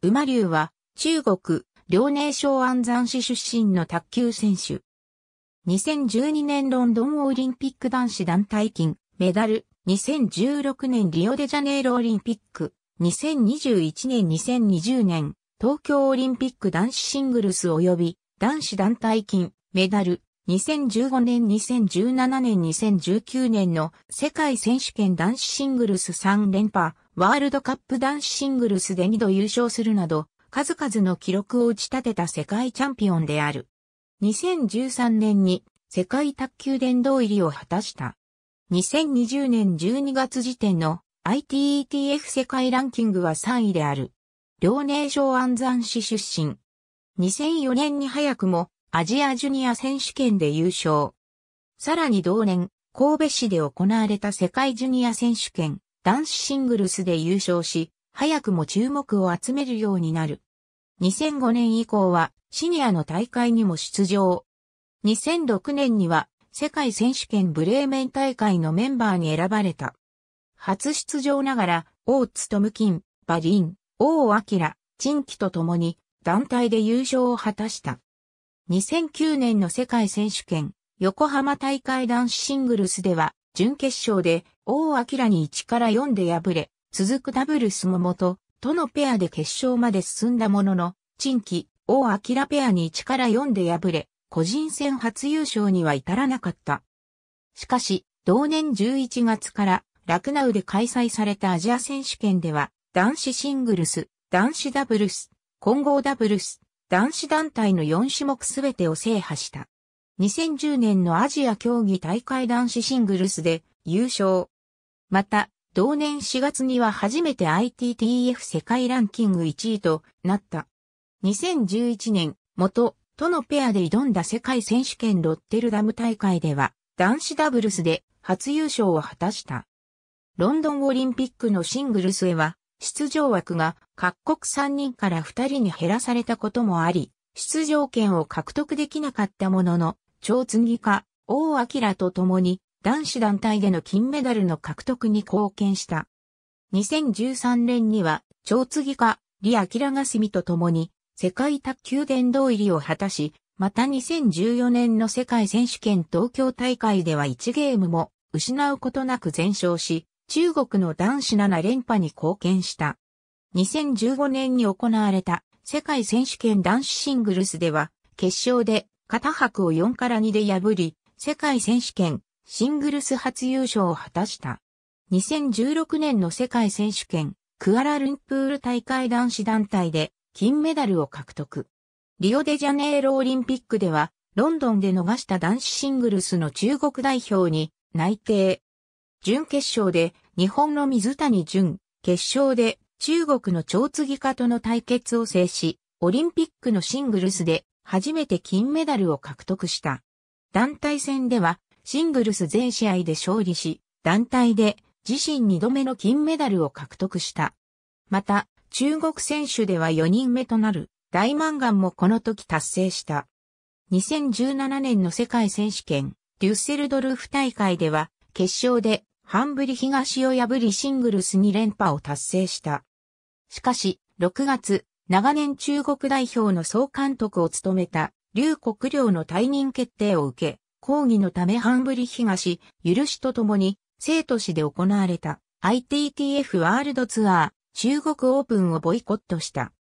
馬竜は、中国、遼寧省安山市出身の卓球選手。2012年ロンドンオリンピック男子団体金、メダル、2016年リオデジャネイロオリンピック、2021年2020年、東京オリンピック男子シングルス及び男子団体金、メダル、2015年2017年2019年の世界選手権男子シングルス3連覇、ワールドカップ男子シングルスで2度優勝するなど、数々の記録を打ち立てた世界チャンピオンである。2013年に世界卓球殿堂入りを果たした。2020年12月時点の ITETF 世界ランキングは3位である。両寧省安山市出身。2004年に早くもアジアジュニア選手権で優勝。さらに同年、神戸市で行われた世界ジュニア選手権、男子シングルスで優勝し、早くも注目を集めるようになる。2005年以降は、シニアの大会にも出場。2006年には、世界選手権ブレーメン大会のメンバーに選ばれた。初出場ながら、大津とムキン、バリン、王明、陳キと共に、団体で優勝を果たした。2009年の世界選手権、横浜大会男子シングルスでは、準決勝で王明に1から4で敗れ、続くダブルスも元、とのペアで決勝まで進んだものの、陳期、王明ペアに1から4で敗れ、個人戦初優勝には至らなかった。しかし、同年11月から、ラクナウで開催されたアジア選手権では、男子シングルス、男子ダブルス、混合ダブルス、男子団体の4種目すべてを制覇した。2010年のアジア競技大会男子シングルスで優勝。また、同年4月には初めて ITTF 世界ランキング1位となった。2011年、元、とのペアで挑んだ世界選手権ロッテルダム大会では、男子ダブルスで初優勝を果たした。ロンドンオリンピックのシングルスへは、出場枠が各国3人から2人に減らされたこともあり、出場権を獲得できなかったものの、超継ぎ家、王明と共に男子団体での金メダルの獲得に貢献した。2013年には、超継ぎ家、李明がすみと共に、世界卓球殿堂入りを果たし、また2014年の世界選手権東京大会では1ゲームも失うことなく全勝し、中国の男子7連覇に貢献した。2015年に行われた世界選手権男子シングルスでは、決勝で片白を4から2で破り、世界選手権シングルス初優勝を果たした。2016年の世界選手権クアラルンプール大会男子団体で金メダルを獲得。リオデジャネイロオリンピックでは、ロンドンで逃した男子シングルスの中国代表に内定。準決勝で日本の水谷隼、決勝で中国の超継家との対決を制し、オリンピックのシングルスで初めて金メダルを獲得した。団体戦ではシングルス全試合で勝利し、団体で自身2度目の金メダルを獲得した。また、中国選手では4人目となる大満願もこの時達成した。2017年の世界選手権、デュッセルドルフ大会では決勝でハンブリ東を破りシングルス2連覇を達成した。しかし、6月、長年中国代表の総監督を務めた、劉国良の退任決定を受け、抗議のためハンブリ東、許しとともに、生都市で行われた ITTF ワールドツアー中国オープンをボイコットした。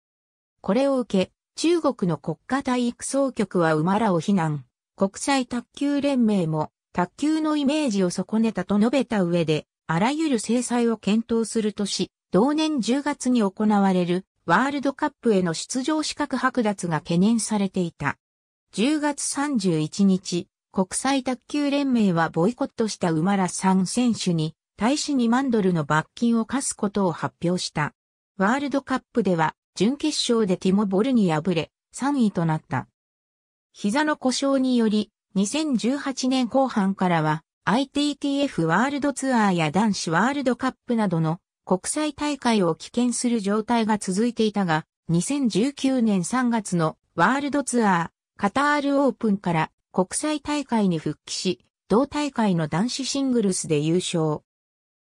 これを受け、中国の国家体育総局は馬らを非難。国際卓球連盟も卓球のイメージを損ねたと述べた上で、あらゆる制裁を検討するとし、同年10月に行われるワールドカップへの出場資格剥奪が懸念されていた。10月31日、国際卓球連盟はボイコットした馬ら3さん選手に大使2万ドルの罰金を課すことを発表した。ワールドカップでは準決勝でティモボルに敗れ3位となった。膝の故障により2018年後半からは ITTF ワールドツアーや男子ワールドカップなどの国際大会を棄権する状態が続いていたが、2019年3月のワールドツアーカタールオープンから国際大会に復帰し、同大会の男子シングルスで優勝。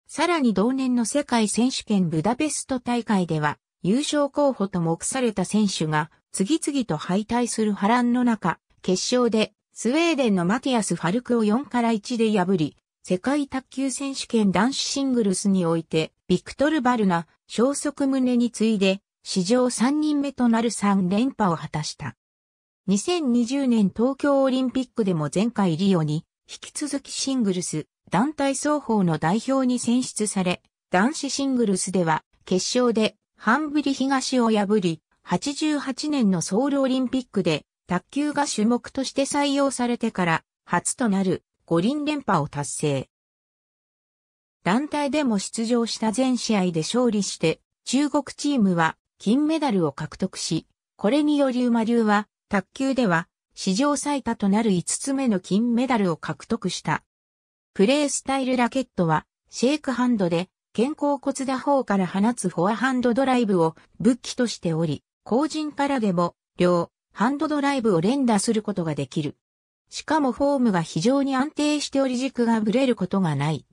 さらに同年の世界選手権ブダペスト大会では、優勝候補と目された選手が次々と敗退する波乱の中、決勝でスウェーデンのマティアス・ファルクを4から1で破り、世界卓球選手権男子シングルスにおいて、ビクトル・バルナ、消息胸に次いで、史上3人目となる3連覇を果たした。2020年東京オリンピックでも前回リオに、引き続きシングルス、団体双方の代表に選出され、男子シングルスでは、決勝で、ハンブリ東を破り、88年のソウルオリンピックで、卓球が種目として採用されてから初となる五輪連覇を達成。団体でも出場した全試合で勝利して、中国チームは金メダルを獲得し、これにより馬流は卓球では史上最多となる5つ目の金メダルを獲得した。プレースタイルラケットはシェイクハンドで肩甲骨打法から放つフォアハンドドライブを武器としており、後陣からでも両ハンドドライブを連打することができる。しかもフォームが非常に安定しており軸がブレることがない。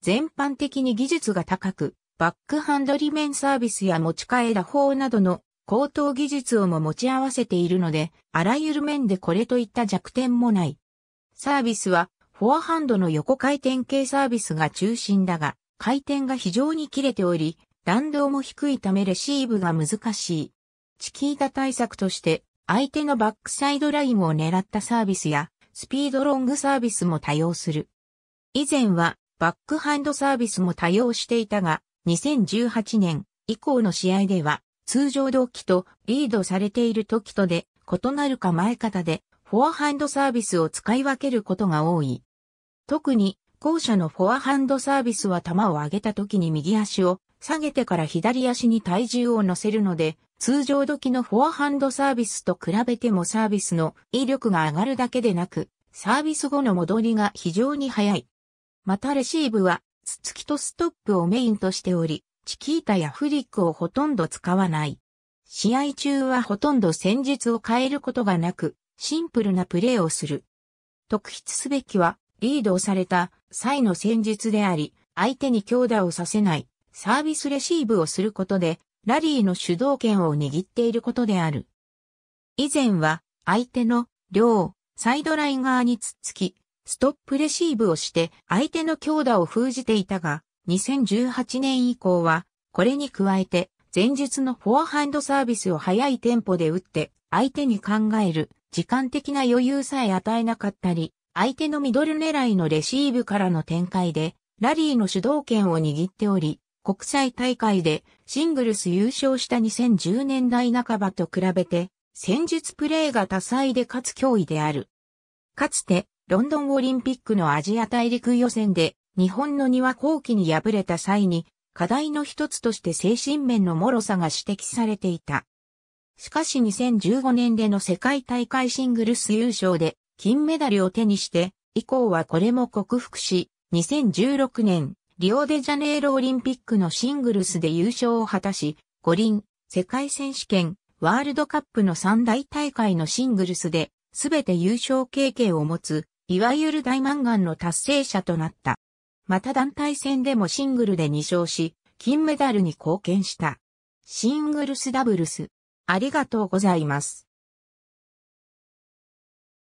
全般的に技術が高く、バックハンドリメンサービスや持ち替え打法などの高等技術をも持ち合わせているので、あらゆる面でこれといった弱点もない。サービスは、フォアハンドの横回転系サービスが中心だが、回転が非常に切れており、弾道も低いためレシーブが難しい。チキータ対策として、相手のバックサイドラインを狙ったサービスや、スピードロングサービスも多用する。以前は、バックハンドサービスも多用していたが、2018年以降の試合では、通常同期とリードされている時とで、異なる構え方で、フォアハンドサービスを使い分けることが多い。特に、後者のフォアハンドサービスは球を上げた時に右足を下げてから左足に体重を乗せるので、通常時のフォアハンドサービスと比べてもサービスの威力が上がるだけでなく、サービス後の戻りが非常に早い。またレシーブは、ツツキとストップをメインとしており、チキータやフリックをほとんど使わない。試合中はほとんど戦術を変えることがなく、シンプルなプレーをする。特筆すべきは、リードをされた際の戦術であり、相手に強打をさせない、サービスレシーブをすることで、ラリーの主導権を握っていることである。以前は、相手の両サイドライン側に突っつき、ストップレシーブをして相手の強打を封じていたが、2018年以降は、これに加えて、前述のフォアハンドサービスを速いテンポで打って、相手に考える時間的な余裕さえ与えなかったり、相手のミドル狙いのレシーブからの展開で、ラリーの主導権を握っており、国際大会でシングルス優勝した2010年代半ばと比べて、戦術プレーが多彩でかつ脅威である。かつて、ロンドンオリンピックのアジア大陸予選で、日本の庭後期に敗れた際に、課題の一つとして精神面の脆さが指摘されていた。しかし2015年での世界大会シングルス優勝で金メダルを手にして、以降はこれも克服し、2016年リオデジャネイロオリンピックのシングルスで優勝を果たし、五輪、世界選手権、ワールドカップの三大大会のシングルスで、すべて優勝経験を持つ、いわゆる大満願の達成者となった。また団体戦でもシングルで2勝し、金メダルに貢献した。シングルスダブルス。ありがとうございます。